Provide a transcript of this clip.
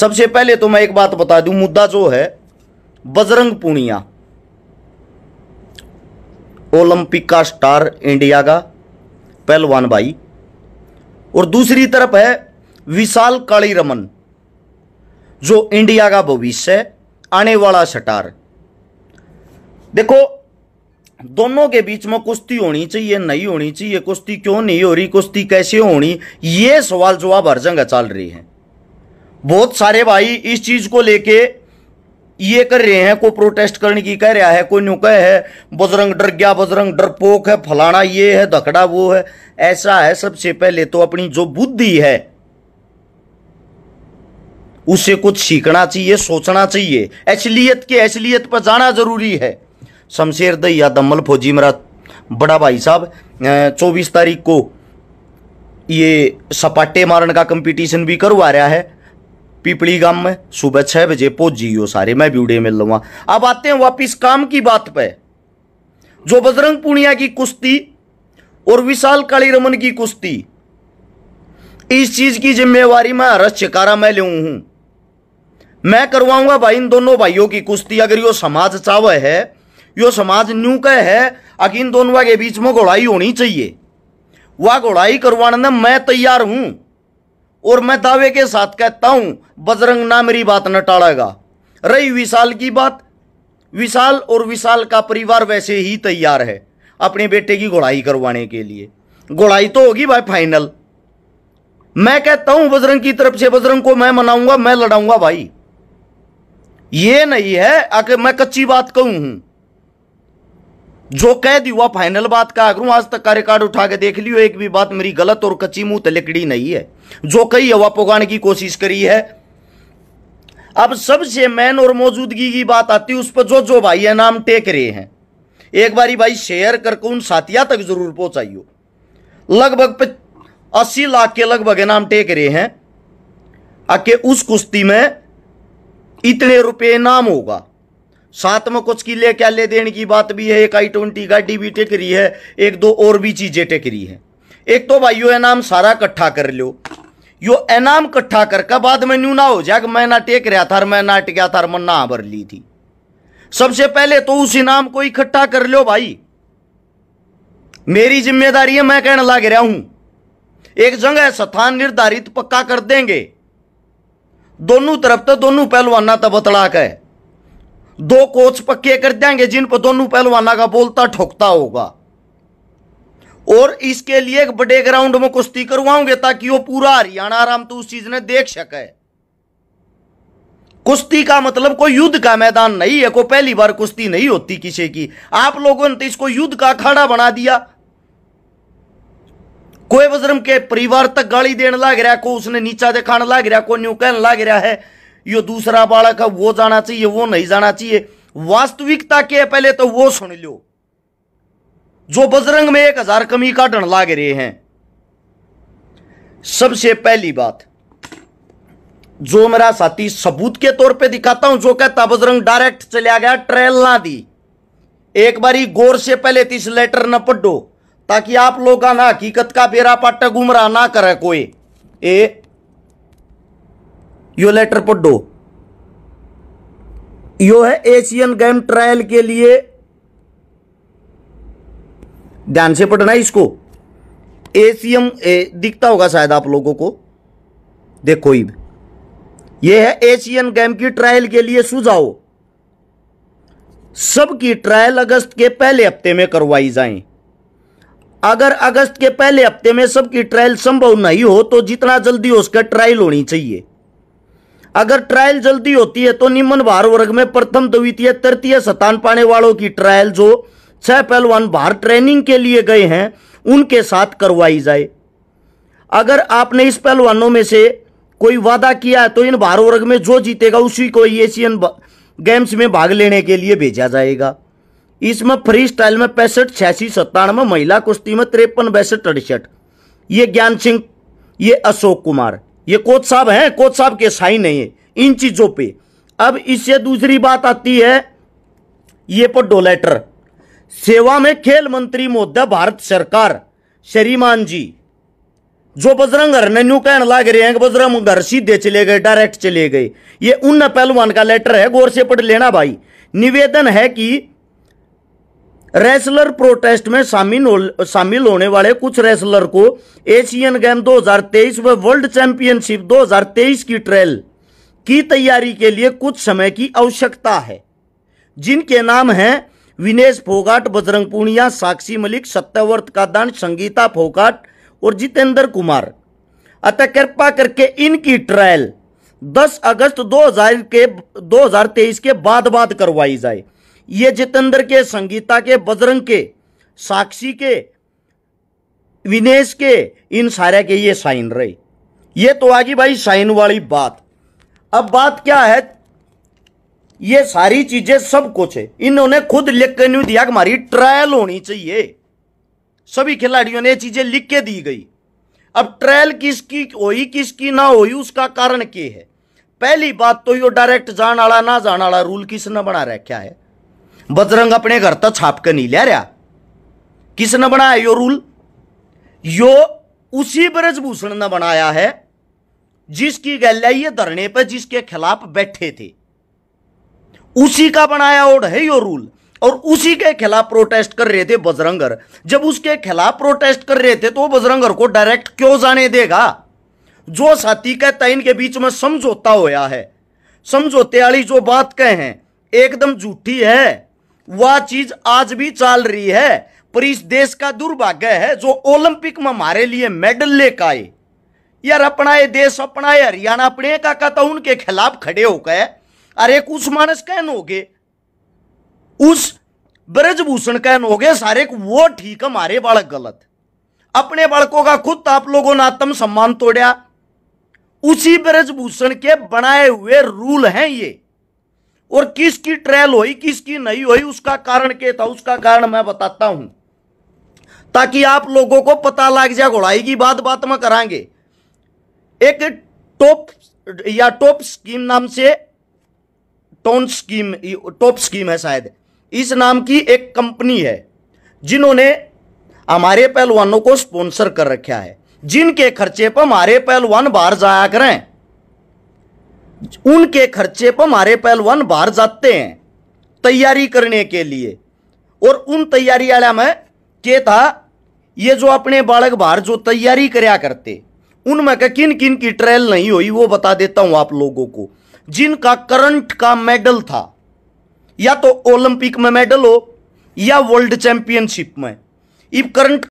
सबसे पहले तो मैं एक बात बता दूं मुद्दा जो है बजरंग पूनिया ओलंपिक का स्टार इंडिया का पहलवान भाई और दूसरी तरफ है विशाल काली रमन जो इंडिया का भविष्य आने वाला स्टार देखो दोनों के बीच में कुश्ती होनी चाहिए नहीं होनी चाहिए कुश्ती क्यों नहीं हो रही कुश्ती कैसे होनी ये सवाल जो आप हर जगह चल रही है बहुत सारे भाई इस चीज को लेके ये कर रहे हैं कोई प्रोटेस्ट करने की कह रहा है कोई नुकह है बजरंग डर गया बजरंग डरपोक है फलाना ये है धकड़ा वो है ऐसा है सबसे पहले तो अपनी जो बुद्धि है उसे कुछ सीखना चाहिए सोचना चाहिए असलियत के असलियत पर जाना जरूरी है शमशेर दया दम्मल फौजी मेरा बड़ा भाई साहब चौबीस तारीख को ये सपाटे मारने का कंपटीशन भी करवा रहा है पिपड़ी गांव में सुबह छह बजे पहुंच जियो सारे मैं ब्यूडे में लूंगा अब आते हैं वापिस काम की बात पे जो बजरंग पूनिया की कुश्ती और विशाल काली रमन की कुश्ती इस चीज की जिम्मेवारी मैं हरस चिकारा मैं लू हूं मैं करवाऊंगा भाई इन दोनों भाइयों की कुश्ती अगर यो समाज चावे है यो समाज न्यू कह है अगर इन दोनों के बीच में घोड़ाई होनी चाहिए वह घोड़ाई करवाने में मैं तैयार हूं और मैं दावे के साथ कहता हूं बजरंग ना मेरी बात न टाड़ेगा रही विशाल की बात विशाल और विशाल का परिवार वैसे ही तैयार है अपने बेटे की घोड़ाई करवाने के लिए घोड़ाई तो होगी भाई फाइनल मैं कहता हूं बजरंग की तरफ से बजरंग को मैं मनाऊंगा मैं लड़ाऊंगा भाई ये नहीं है आखिर मैं कच्ची बात कहूं हूं जो कह दी हुआ फाइनल बात का अगर आज तक का रिकॉर्ड उठा के देख लियो एक भी बात मेरी गलत और कच्ची मुंह तलकड़ी नहीं है जो कही है वह पुगाने की कोशिश करी है अब सबसे मैन और मौजूदगी की बात आती है उस पर जो जो भाई है नाम टेक रहे हैं एक बारी भाई शेयर करके उन साथिया तक जरूर पहुंचाइयो लगभग अस्सी लाख के लगभग नाम टेक रहे हैं आके उस कुश्ती में इतने रुपए इनाम होगा साथ में कुछ किले क्या ले देने की बात भी है एक आई ट्वेंटी गाड़ी भी टेक रही है एक दो और भी चीजें टेक रही है एक तो भाई यो एनाम सारा इकट्ठा कर लो यो एनाम इकट्ठा करके बाद में न्यू ना हो जाए मैं ना टेक रहा था मैं ना टिका था मन ना भर ली थी सबसे पहले तो उस इनाम को इकट्ठा कर लो भाई मेरी जिम्मेदारी है मैं कहने लग रहा हूं एक जगह स्थान निर्धारित पक्का कर देंगे दोनों तरफ तो दोनों पहलवाना तो बतला का है दो कोच पक्के कर देंगे जिन पर दोनों पहलवाना का बोलता ठोकता होगा और इसके लिए एक बड़े ग्राउंड में कुश्ती करवाऊंगे ताकि वो पूरा हरियाणा आराम तो उस चीज ने देख सके कुश्ती का मतलब कोई युद्ध का मैदान नहीं है कोई पहली बार कुश्ती नहीं होती किसी की आप लोगों ने तो इसको युद्ध का अखाड़ा बना दिया कोई बजरम के परिवार तक गाली देने लग रहा है को उसने नीचा दिखाने लग रहा को न्यू कहने लग रहा है यो दूसरा बालक है वो जाना चाहिए वो नहीं जाना चाहिए वास्तविकता के पहले तो वो सुन लो जो बजरंग में एक हजार कमी का काटन लाग रहे हैं सबसे पहली बात जो मेरा साथी सबूत के तौर पे दिखाता हूं जो कहता बजरंग डायरेक्ट चलिया गया ट्रेल ना दी एक बारी गौर से पहले तीस लेटर न पढ़ो ताकि आप लोग ना हकीकत का बेरा पाटा गुमराह ना करे कोई ए यो लेटर पर दो यो है एशियन गेम ट्रायल के लिए ध्यान से पढ़ना इसको एशियम ए दिखता होगा शायद आप लोगों को देखो ही ये है एशियन गेम की ट्रायल के लिए सुझाओ सबकी ट्रायल अगस्त के पहले हफ्ते में करवाई जाए अगर अगस्त के पहले हफ्ते में सबकी ट्रायल संभव नहीं हो तो जितना जल्दी हो उसका ट्रायल होनी चाहिए अगर ट्रायल जल्दी होती है तो निम्न भार वर्ग में प्रथम द्वितीय तृतीय स्थान पाने वालों की ट्रायल जो छह पहलवान भार ट्रेनिंग के लिए गए हैं उनके साथ करवाई जाए अगर आपने इस पहलवानों में से कोई वादा किया है तो इन भार वर्ग में जो जीतेगा उसी को एशियन गेम्स में भाग लेने के लिए भेजा जाएगा इसमें फ्री स्टाइल में पैंसठ छियासी सत्तानवे महिला कुश्ती में तिरपन बैसठ अड़सठ ये ज्ञान सिंह ये अशोक कुमार ये कोच साहब हैं कोच साहब के साइन नहीं है इन चीज़ों पे अब इससे दूसरी बात आती है ये पोडोलेटर सेवा में खेल मंत्री मोदय भारत सरकार शरीमान जी जो बजरंग न्यू कहने लाग रहे हैं कि बजरंग घर सीधे चले गए डायरेक्ट चले गए ये उन पहलवान का लेटर है गौर से पढ़ लेना भाई निवेदन है कि रेसलर प्रोटेस्ट में शामिल हो, शामिल होने वाले कुछ रेसलर को एशियन गेम 2023 व वर्ल्ड चैंपियनशिप 2023 की ट्रेल की तैयारी के लिए कुछ समय की आवश्यकता है जिनके नाम हैं विनेश फोगाट बजरंग पूनिया साक्षी मलिक सत्यव्रत कादान संगीता फोगाट और जितेंद्र कुमार अतः कृपा करके इनकी ट्रायल 10 अगस्त 2000 के 2023 के बाद बाद करवाई जाए ये जितेंद्र के संगीता के बजरंग के साक्षी के विनेश के इन सारे के ये साइन रहे ये तो आगे भाई साइन वाली बात अब बात क्या है ये सारी चीजें सब कुछ है इन्होंने खुद लिख के नहीं दिया कि हमारी ट्रायल होनी चाहिए सभी खिलाड़ियों ने ये चीजें लिख के दी गई अब ट्रायल किसकी हुई किसकी ना हुई उसका कारण क्या है पहली बात तो यो डायरेक्ट जान आला ना जान आला रूल किसने बना रखा है बजरंग अपने घर तो छाप के नहीं लिया रहा किसने बनाया यो रूल यो उसी ब्रजभूषण ने बनाया है जिसकी गल ये धरने पर जिसके खिलाफ बैठे थे उसी का बनाया ओड है यो रूल और उसी के खिलाफ प्रोटेस्ट कर रहे थे बजरंगर जब उसके खिलाफ प्रोटेस्ट कर रहे थे तो बजरंगर को डायरेक्ट क्यों जाने देगा जो साथी कहता है इनके बीच में समझौता होया है समझौते वाली जो बात कहे हैं एकदम झूठी है वह चीज आज भी चल रही है पर इस देश का दुर्भाग्य है जो ओलंपिक में हमारे लिए मेडल लेकर आए यार अपना ये देश अपना ये हरियाणा अपने का कहता तो उनके खिलाफ खड़े हो गए अरे उस मानस कहन हो गए उस ब्रजभूषण कहन हो गए सारे वो ठीक हमारे बालक गलत अपने बालकों का खुद आप लोगों ने आत्म सम्मान तोड़ा उसी ब्रजभूषण के बनाए हुए रूल हैं ये और किसकी ट्रेल हुई किसकी नहीं हुई उसका कारण क्या था उसका कारण मैं बताता हूं ताकि आप लोगों को पता लग जाए घोड़ाई की बात बात में करांगे एक टॉप या टॉप स्कीम नाम से टोन स्कीम टॉप स्कीम है शायद इस नाम की एक कंपनी है जिन्होंने हमारे पहलवानों को स्पॉन्सर कर रखा है जिनके खर्चे पर हमारे पहलवान बाहर जाया करें उनके खर्चे पर हमारे पहलवान बाहर जाते हैं तैयारी करने के लिए और उन तैयारी वाले में के था ये जो अपने बालक बाहर जो तैयारी कराया करते उनमें का किन किन की ट्रायल नहीं हुई वो बता देता हूं आप लोगों को जिनका करंट का मेडल था या तो ओलंपिक में मेडल हो या वर्ल्ड चैंपियनशिप में इफ करंट